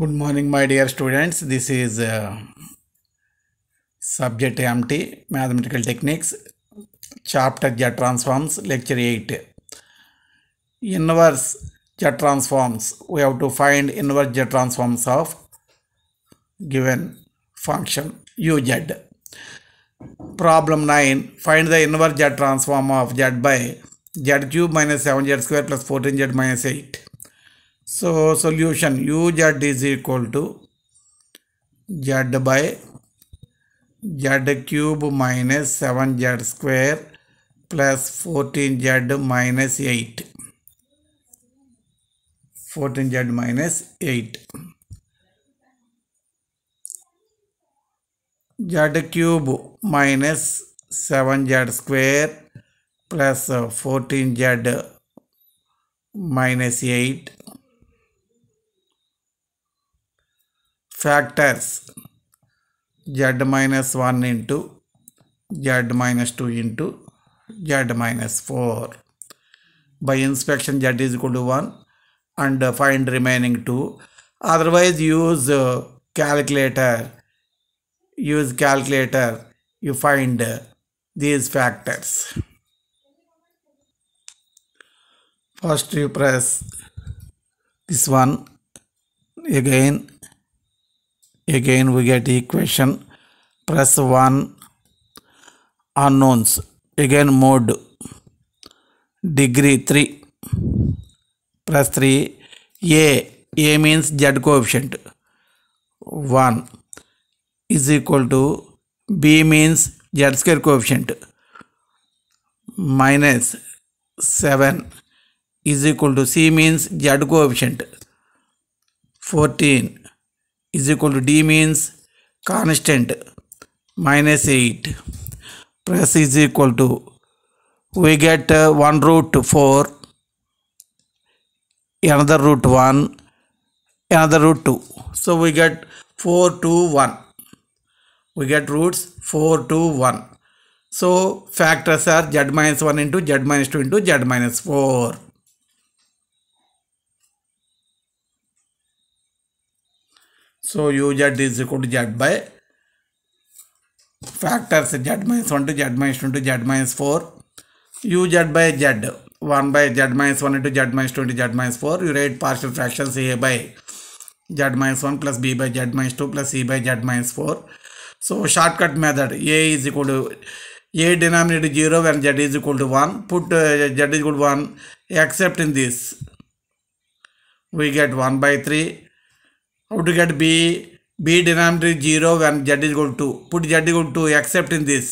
Good morning, my dear students. This is uh, subject MT Mathematical Techniques, chapter J transforms, lecture 8. Inverse J transforms. We have to find inverse J transforms of given function uz. Problem 9. Find the inverse Z transform of Z by Z cube minus 7Z square plus 14Z minus 8. So solution uz is equal to z by z cube minus 7z square plus 14z minus 8. 14z minus 8. z cube minus 7z square plus 14z minus 8 factors z minus 1 into z minus 2 into z minus 4. By inspection z is equal to 1 and find remaining 2. Otherwise use uh, calculator. Use calculator. You find uh, these factors. First you press this one again Again we get equation press 1 unknowns again mode degree 3 press 3 A A means Z coefficient 1 is equal to B means Z square coefficient minus 7 is equal to C means Z coefficient is equal to d means constant minus 8 press is equal to we get uh, one root 4 another root 1 another root 2 so we get 4 to 1 we get roots 4 to 1 so factors are z minus 1 into z minus 2 into z minus 4 So u z is equal to z by factors z minus 1 to z minus 2 to z minus 4 z by z 1 by z minus 1 into z minus 2 to z minus 4 you write partial fractions a by z minus 1 plus b by z minus 2 plus c by z minus 4 so shortcut method a is equal to a denominator zero when z is equal to 1 put uh, z is equal to 1 except in this we get 1 by 3 How to get b? b denominator is 0 and z is equal to. Put z equal to except in this.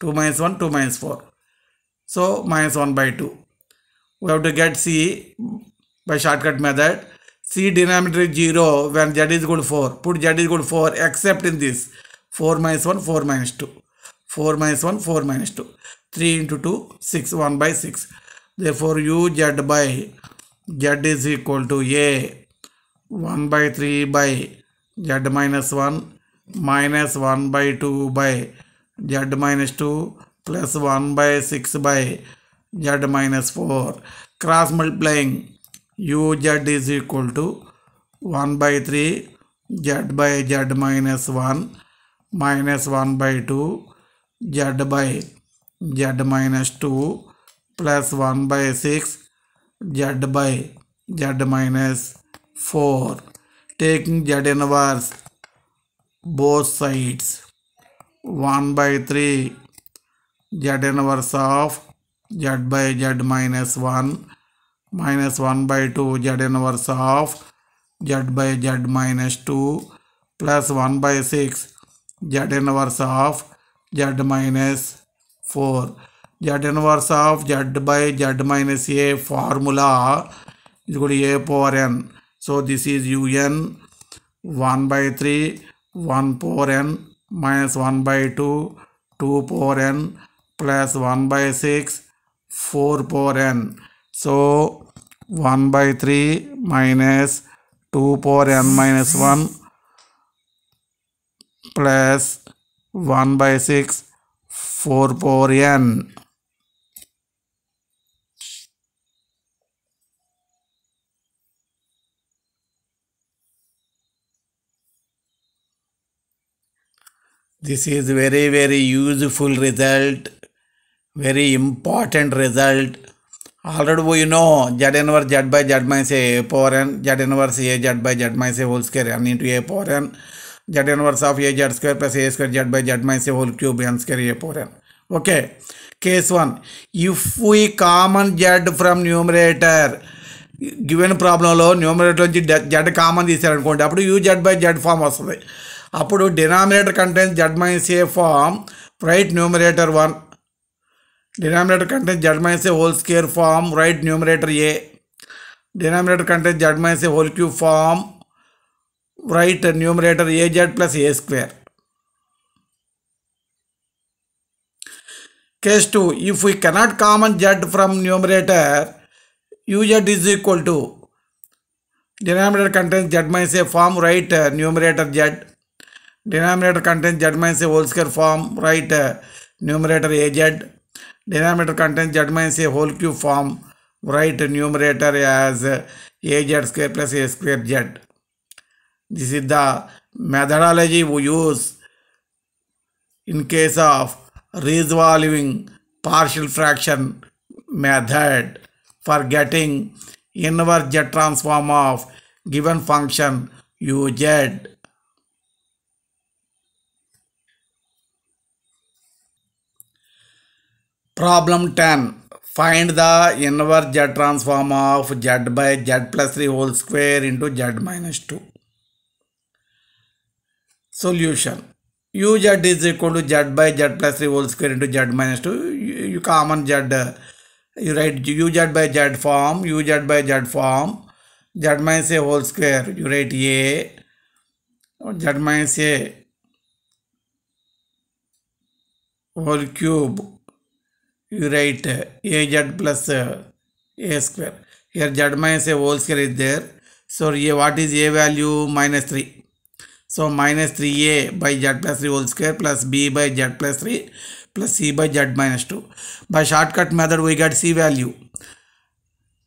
2 minus 1, 2 minus 4. So minus 1 by 2. We have to get c by shortcut method. c denominator is 0 when z is equal to 4. Put z is equal to 4 except in this. 4 minus 1, 4 minus 2. 4 minus 1, 4 minus 2. 3 into 2, 6, 1 by 6. Therefore, u z by z is equal to a 1 by 3 by z minus 1 minus 1 by 2 by z minus 2 plus 1 by 6 by z minus 4 cross multiplying uz is equal to 1 by 3 z by z minus 1 minus 1 by 2 z by z minus 2 plus 1 by 6 z by z minus 4 taking z inverse both sides 1 by 3 z inverse of z by z minus 1 minus 1 by 2 z inverse of z by z minus 2 plus 1 by 6 z inverse of z minus 4 z inverse of z by z minus a formula is equal to a power n So this is un 1 by 3, 1 power n minus 1 by 2, 2 power n plus 1 by 6, 4 power n. So 1 by 3 minus 2 power n minus 1 plus 1 by 6 4 power n This is very, very useful result, very important result. Already we know Z inverse Z by Z minus A, A power N, Z inverse A Z by Z minus A whole square N into A power N, Z inverse of A Z square plus A square Z by Z minus A whole cube N square A power N. Okay. Case 1. If we common Z from numerator, given ప్రాబ్లంలో numerator నుంచి Z common తీశారనుకోండి అప్పుడు U Z by Z also వస్తుంది अब denominator contain Z minus A form write numerator one denominator contain Z minus A whole square form write numerator A denominator contain Z minus A whole cube form write numerator A Z plus A square case two if you cannot common Z from numerator U Z is equal to denominator contain Z minus A form write numerator Z denominator contains z minus a whole square form write numerator az denominator contains z minus a whole cube form write numerator as az square plus a square z this is the methodology we use in case of resolving partial fraction method for getting inverse z transform of given function uz Problem 10. Find the inverse z transform of z by z plus 3 whole square into z minus 2. Solution. uz is equal to z by z plus 3 whole square into z minus 2. You, you common z, you write uz by z form, uz by z form, z minus a whole square, you write a, z minus a whole cube you write az plus a square. Here z minus a whole square is there. So a, what is a value? Minus 3. So minus 3a by z plus 3 whole square plus b by z plus 3 plus c by z minus 2. By shortcut method we get c value.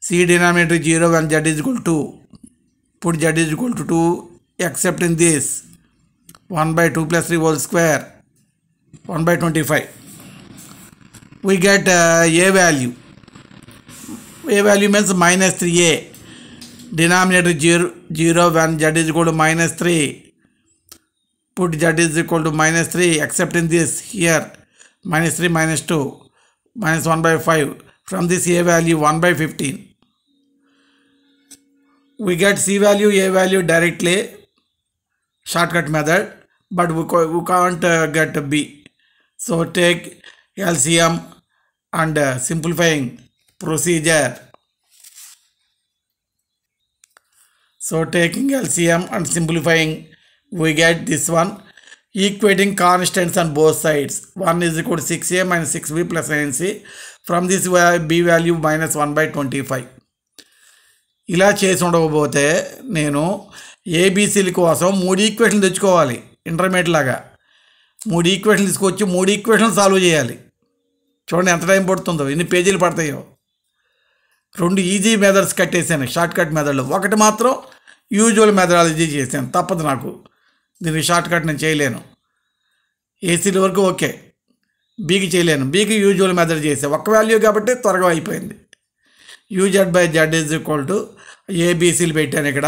c denominator 0 when z is equal to 2. Put z is equal to 2 except in this 1 by 2 plus 3 whole square 1 by 25. we get uh, a value a value means minus 3a denominator 0, 0 when z is equal to minus 3 put z is equal to minus 3 except in this here minus 3 minus 2 minus 1 by 5 from this a value 1 by 15 we get c value a value directly shortcut method but we, we can't uh, get b so take LCM and uh, simplifying procedure. So taking LCM and simplifying we get this one equating constants on both sides 1 is equal to 6a minus 6b plus 9c from this b value minus 1 by 25 ఇలా చేసి ఉండకపోతే నేను ఏబీసీల కోసం మూడు ఈక్వేషన్లు తెచ్చుకోవాలి intermediate లాగా మూడు ఈక్వేషన్లు తీసుకొచ్చి మూడు ఈక్వేషన్లు సాల్వ్ చేయాలి చూడండి ఎంత టైం పడుతుందో ఎన్ని పేజీలు పడతాయో రెండు ఈజీ మెథడ్స్ షార్ట్ షార్ట్కట్ మెథడ్లు ఒకటి మాత్రం యూజువల్ మెథడాలజీ చేశాను తప్పదు నాకు దీనికి షార్ట్కట్ నేను చేయలేను ఏసీలు వరకు ఓకే బీకి చేయలేను బీకి యూజువల్ మెథడ్ చేసాను ఒక్క వాల్యూ కాబట్టి త్వరగా అయిపోయింది U Z by Z is equal to ఏబీసీలు పెట్టాను ఇక్కడ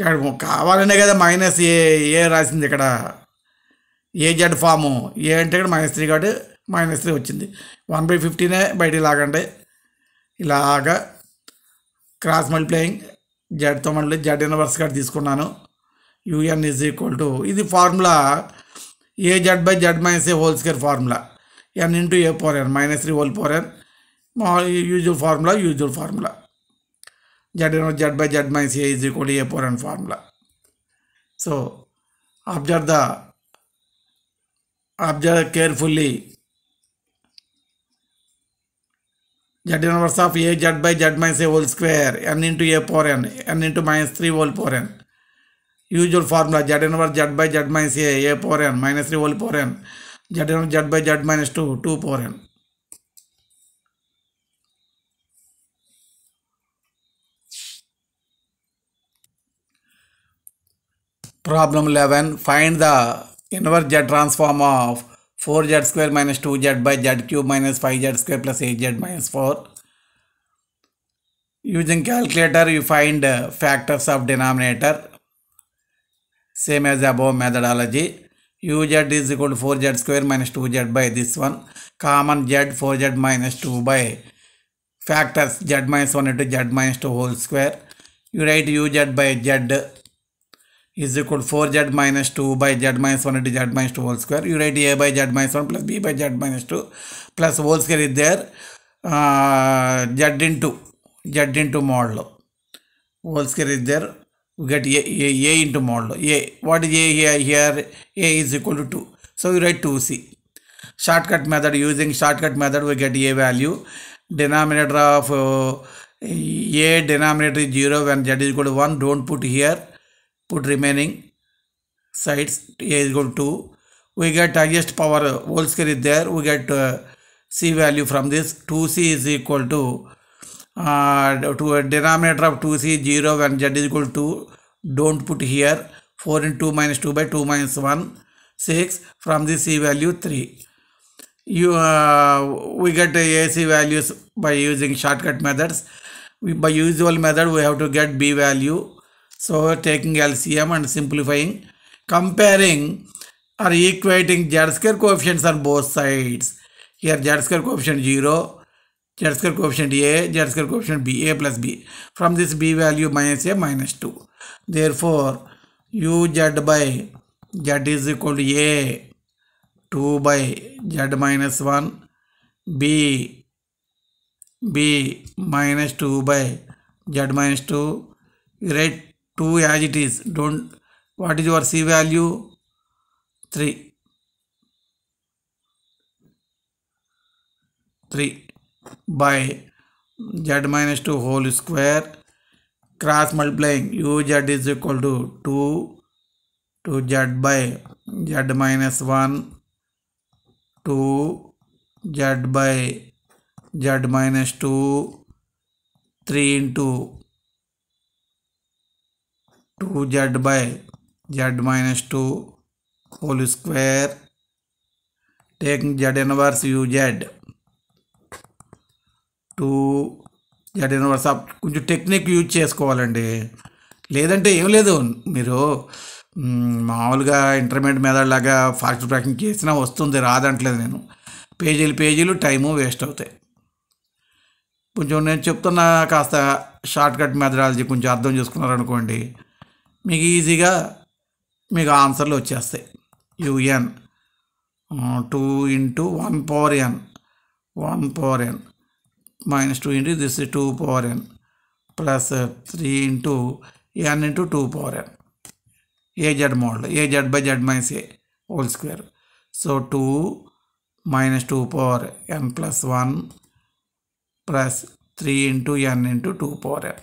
ఇక్కడ కావాలనే కదా మైనస్ ఏ ఏ రాసింది ఇక్కడ ఏ జెడ్ ఫాము ఏ అంటే ఇక్కడ మైనస్ త్రీ కాబట్టి మైనస్ త్రీ వచ్చింది వన్ బై ఫిఫ్టీనే బయట లాగండి ఇలాగా క్రాస్ మల్టిప్లైయింగ్ జెడ్తో మళ్ళీ జెడ్ ఇన్వర్స్ కార్డ్ తీసుకున్నాను యూఎన్ ఇస్ ఈక్వల్ టు ఇది formula A Z by Z minus A whole square formula N into A power N minus three whole power N usual formula usual formula Z inverse Z by Z minus A is equal A power N formula so observe the observe carefully. z inverse of a z by z minus a whole square n into a power n n into minus 3 whole power n usual formula z inverse z by z minus a a power n minus 3 whole power n z inverse z by z minus 2 2 power n problem 11 find the Inverse z transform of 4z square minus 2z by z cube minus 5z square plus 8z minus 4. Using calculator, you find uh, factors of denominator. Same as above methodology. uz is equal to 4z square minus 2z by this one. Common z 4z minus 2 by factors z minus 1 into z minus 2 whole square. You write uz by z is equal to 4z minus 2 by z minus 1 into z minus 2 whole square. You write a by z minus 1 plus b by z minus 2 plus whole square is there uh, z into z into modulo. Whole square is there. We get a, a, a into modulo. A. What is a here? Here a is equal to 2. So you write 2c. Shortcut method using shortcut method we get a value. Denominator of uh, a denominator is 0 when z is equal to 1. Don't put here put remaining sides A is equal to we get highest power whole square is there we get uh, C value from this 2C is equal to uh, to a denominator of 2C 0 when Z is equal to don't put here 4 into 2 minus 2 by 2 minus 1 6 from this C value 3 you uh, we get the AC values by using shortcut methods we, by usual method we have to get B value So taking LCM and simplifying, comparing or equating z square coefficients on both sides. Here z square coefficient 0, z square coefficient a, z square coefficient b, a plus b. From this b value minus a minus 2. Therefore, u z by z is equal to a 2 by z minus 1 b b minus 2 by z minus 2 right 2 as it is don't what is your c value 3 3 by z minus 2 whole square cross multiplying uz is equal to 2 to z by z minus 1 2 z by z minus 2 3 into two Z by Z minus two whole square taking Z inverse U Z two Z inverse కొంచెం technique use చేసుకోవాలండి లేదంటే ఏం లేదు మీరు మామూలుగా intermediate method లాగా fast tracking చేసినా వస్తుంది రాదంటలేదు నేను పేజీలు పేజీలు టైము వేస్ట్ అవుతాయి కొంచెం నేను చెప్తున్నా కాస్త షార్ట్కట్ మెథడాలజీ కొంచెం అర్థం చేసుకున్నారనుకోండి మీకు ఈజీగా మీకు ఆన్సర్లు వచ్చేస్తాయి U N two into one power N one power N minus two into this two power N plus three into N into two power N A Z model A Z by Z minus A whole square so two minus two power N plus one plus three into N into two power N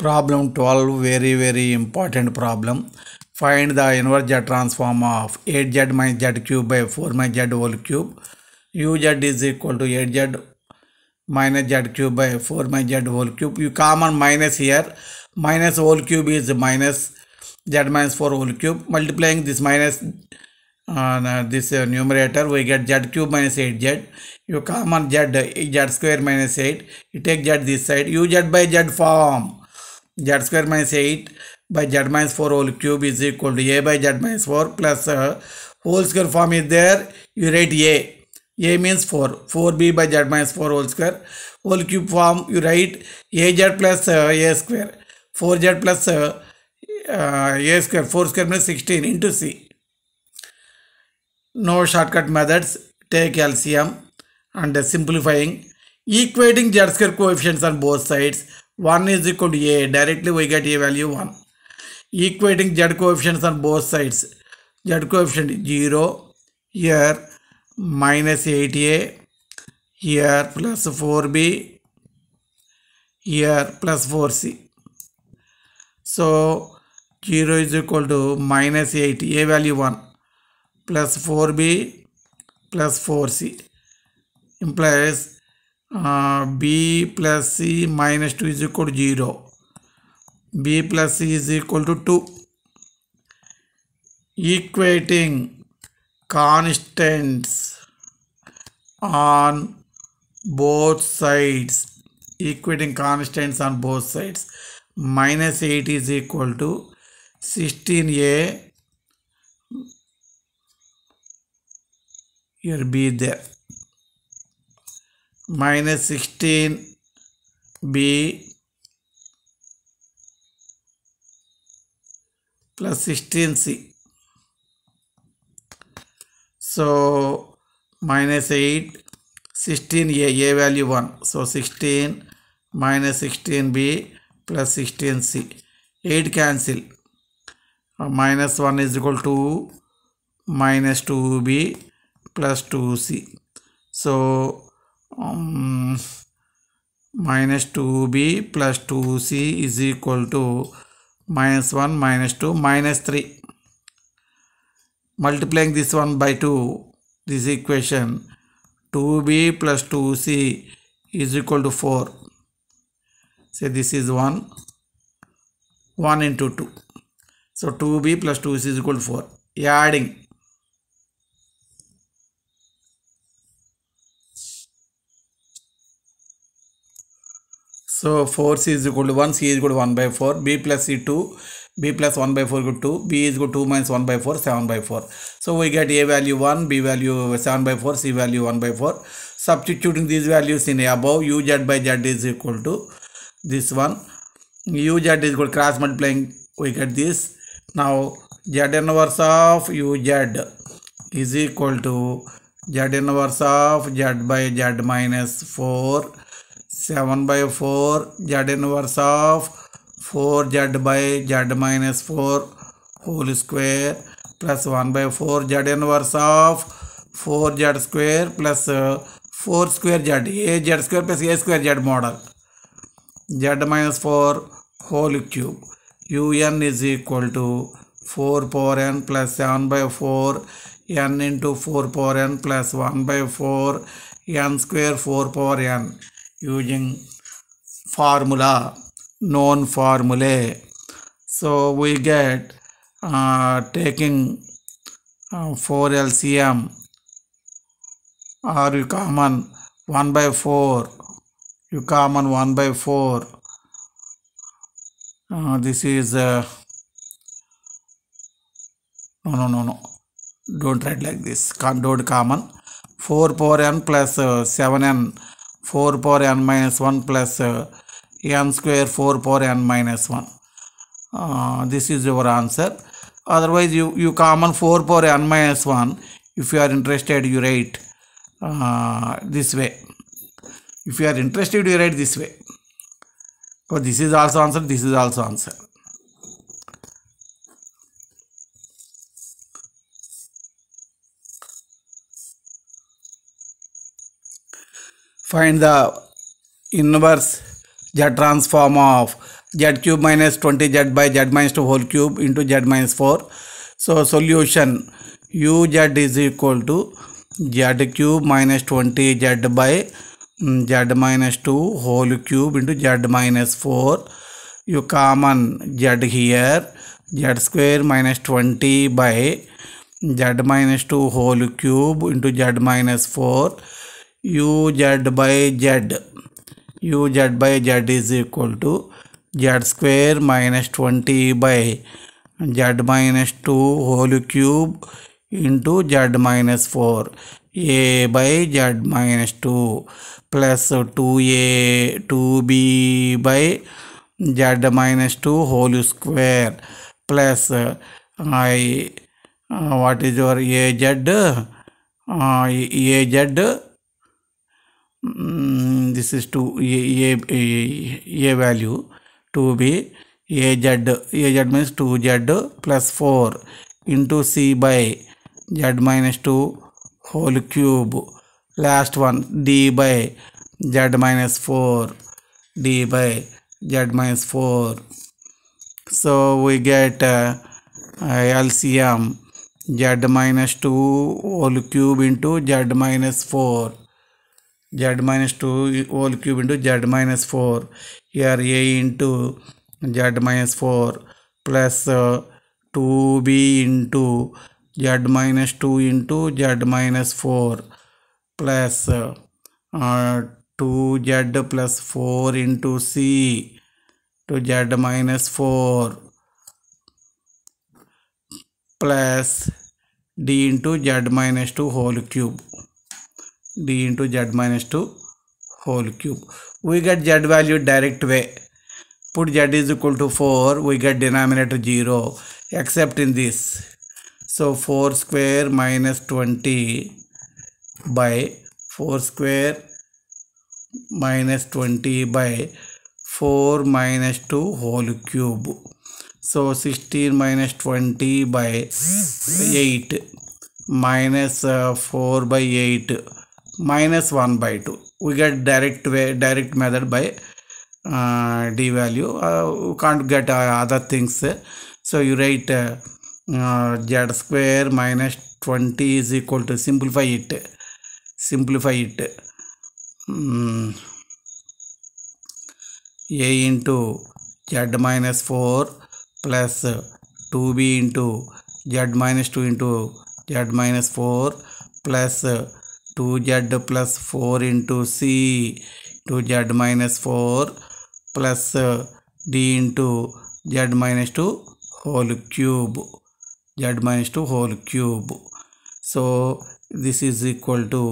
Problem 12 very very important problem. Find the inverse z transform of 8z minus z cube by 4 minus z whole cube. uz is equal to 8z minus z cube by 4 minus z whole cube. You common minus here. Minus whole cube is minus z minus 4 whole cube. Multiplying this minus uh, this uh, numerator we get z cube minus 8z. You common z, z square minus 8. You take z this side. uz by z form. z square minus 8 by z minus 4 whole cube is equal to a by z minus 4 plus uh, whole square form is there you write a a means 4 4b by z minus 4 whole square whole cube form you write az plus uh, a square 4z plus uh, uh, a square 4 square means 16 into c no shortcut methods take lcm and uh, simplifying equating z square coefficients on both sides 1 is equal to a directly we get a value 1 equating z coefficients on both sides z coefficient 0 here minus 8a here plus 4b here plus 4c so 0 is equal to minus 8 a value 1 plus 4b plus 4c implies B plus C minus two is equal to zero B plus C is equal to two equating constants on both sides equating constants on both sides minus 8 is equal to 16a here b there minus 16b plus 16c. So minus 8, 16a, a value 1. So 16 minus 16b plus 16c. 8 cancel. Uh, minus 1 is equal to minus 2b plus 2c. So um, minus 2b plus 2c is equal to minus 1 minus 2 minus 3 multiplying this one by 2 this equation 2b plus 2c is equal to 4 say this is 1 1 into 2 so 2b plus 2c is equal to 4 adding So 4c is equal to 1, c is equal to 1 by 4, b plus c 2, b plus 1 by 4 equal to 2, b is equal to 2 minus 1 by 4, 7 by 4. So we get a value 1, b value 7 by 4, c value 1 by 4. Substituting these values in above, uz by z is equal to this one. uz is equal to cross multiplying, we get this. Now z inverse of uz is equal to z inverse of z by z minus 4 seven by four Z inverse of four Z by Z minus four whole square plus one by four Z inverse of four Z square plus uh, four square Z A Z square plus A square Z model Z minus four whole cube U N is equal to four power N plus seven by four N into four power N plus one by four N square four power N using formula known formulae so we get uh, taking uh, 4 LCM or you common 1 by 4 you common 1 by 4 uh, this is uh, no no no no don't write like this don't common 4 power n plus uh, 7n 4 power n minus 1 plus uh, n square 4 power n minus 1 uh, this is your answer otherwise you you common 4 power n minus 1 if you are interested you write uh, this way if you are interested you write this way so this is also answer this is also answer Find the inverse z transform of z cube minus 20z by z minus 2 whole cube into z minus 4. So solution uz is equal to z cube minus 20z by mm, z minus 2 whole cube into z minus 4. You common z here z square minus 20 by z minus 2 whole cube into z minus 4 u z by z u z by z is equal to z square minus 20 by z minus 2 whole cube into z minus 4 a by z minus 2 plus 2a 2b by z minus 2 whole square plus i uh, what is your az uh, az this is to ये ये value to be A Z A Z mean to Z plus four into C by Z minus two whole cube last one D by Z minus four D by Z minus four so we get L C M Z minus two whole cube into Z minus four z minus 2 whole cube into z minus 4 here a into z minus 4 plus uh, 2b into z minus 2 into z minus 4 plus uh, 2z plus 4 into c to z minus 4 plus d into z minus 2 whole cube d into z minus 2 whole cube. We get z value direct way. Put z is equal to 4, we get denominator 0 except in this. So 4 square minus 20 by 4 square minus 20 by 4 minus 2 whole cube. So 16 minus 20 by 8 minus, uh, 4 by 8 minus 1 by 2 we get direct way direct method by uh, d value uh, you can't get uh, other things so you write uh, uh, z square minus 20 is equal to simplify it simplify it mm. a into z minus 4 plus 2b into z minus 2 into z minus 4 plus 2z plus 4 into c 2z minus 4 plus uh, d into z minus 2 whole cube z minus 2 whole cube so this is equal to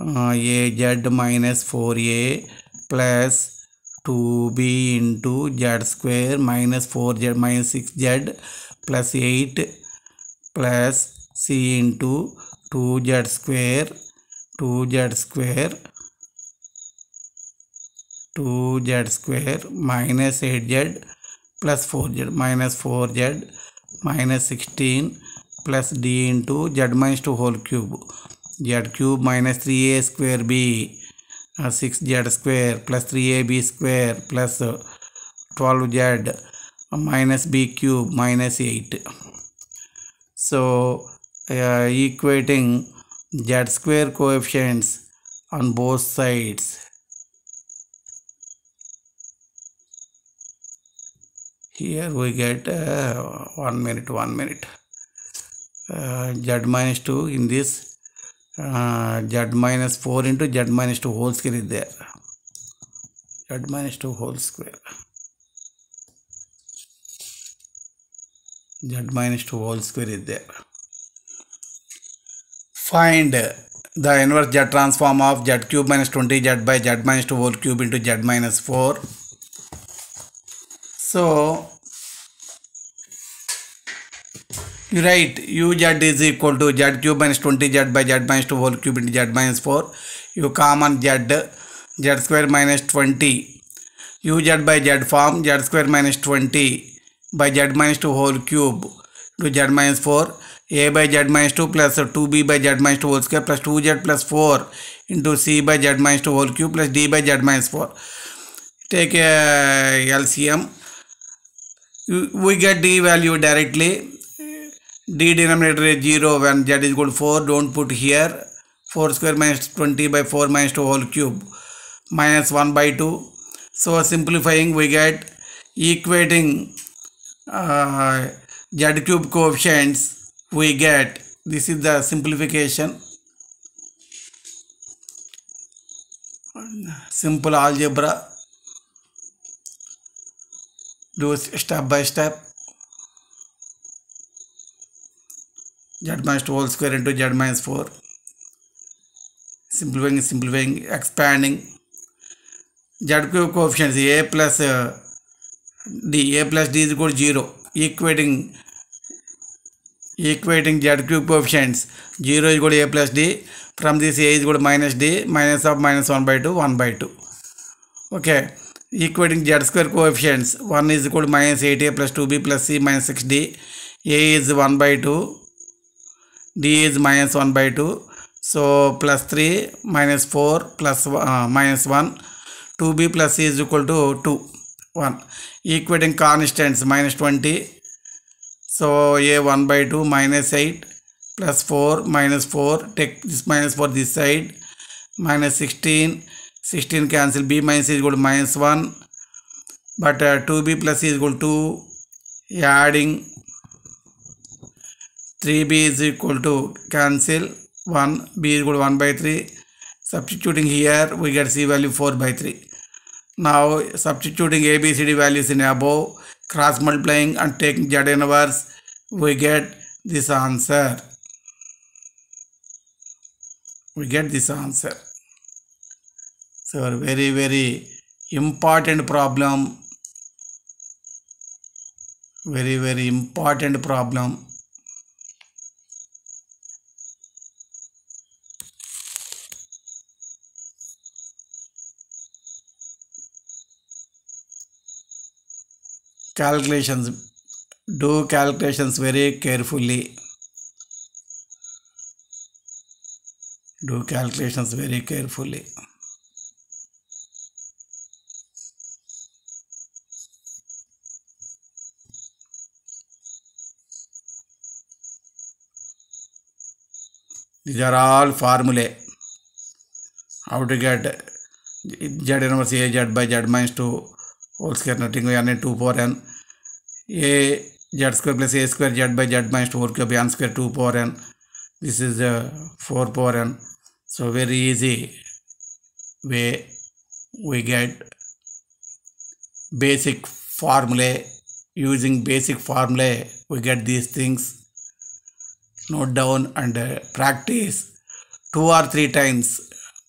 uh, a z minus 4a plus 2b into z square minus 4z minus 6z plus 8 plus c into 2z square 2z square 2z square minus 8z plus 4z minus 4z minus 16 plus d into z minus 2 whole cube z cube minus 3a square b 6z uh, square plus 3ab square 12z minus b cube minus 8 so uh, equating z square coefficients on both sides. Here we get uh, 1 minute, 1 minute. Uh, z minus 2 in this uh, z minus 4 into z minus 2 whole square is there. z minus 2 whole square. z minus 2 whole square is there find the inverse z transform of z cube minus 20 z by z minus 2 whole cube into z minus 4 so you write uz is equal to z cube minus 20 z by z minus 2 whole cube into z minus 4 you common z z square minus 20 uz by z form z square minus 20 by z minus 2 whole cube to z minus 4 A by Z minus two plus two B by Z minus two whole square plus two Z plus four into C by Z minus two whole cube plus D by Z minus four take L C M we get the value directly the denominator is zero when Z is good four don't put here four square minus twenty by four minus two whole cube minus one by two so simplifying we get equating Z cube को options we get this is the simplification simple algebra do step by step z minus 2 whole square into z minus 4 simplifying simplifying expanding z cube coefficients a plus uh, d a plus d is equal to 0 equating equating Z cube coefficients zero is కూడా A plus D from this A is కూడా minus D minus of minus one by two one by two okay equating Z square coefficients one is కూడా minus eight A plus two B plus C minus six D A is one by two D is minus one by two so plus three minus four plus minus one two B plus is equal to two one equating constants minus twenty so ये one by two minus eight plus four minus four take this minus four this side minus sixteen sixteen cancel b minus is minus one but two b plus is two adding three b is equal to cancel one b is one by three substituting here we get c value four by three now substituting a ABCD values in above cross multiplying and taking z inverse, we get this answer. We get this answer. So very, very important problem. Very, very important problem. calculations do calculations very carefully do calculations very carefully these are all formulae how to get z inverse a z by z minus 2 whole square nothing यानी two power n square plus a square, a by z minus minus four, z minus four cube n n two power n this is the 4 power n so very easy way we get basic formulae using basic formulae we get these things note down and uh, practice two or three times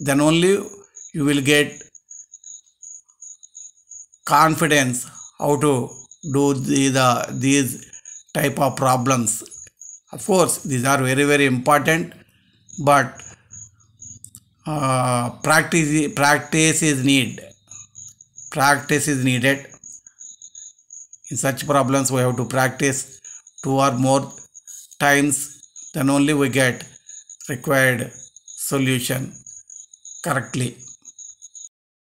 then only you will get confidence how to do the, the these type of problems of course these are very very important but uh, practice practice is need practice is needed in such problems we have to practice two or more times then only we get required solution correctly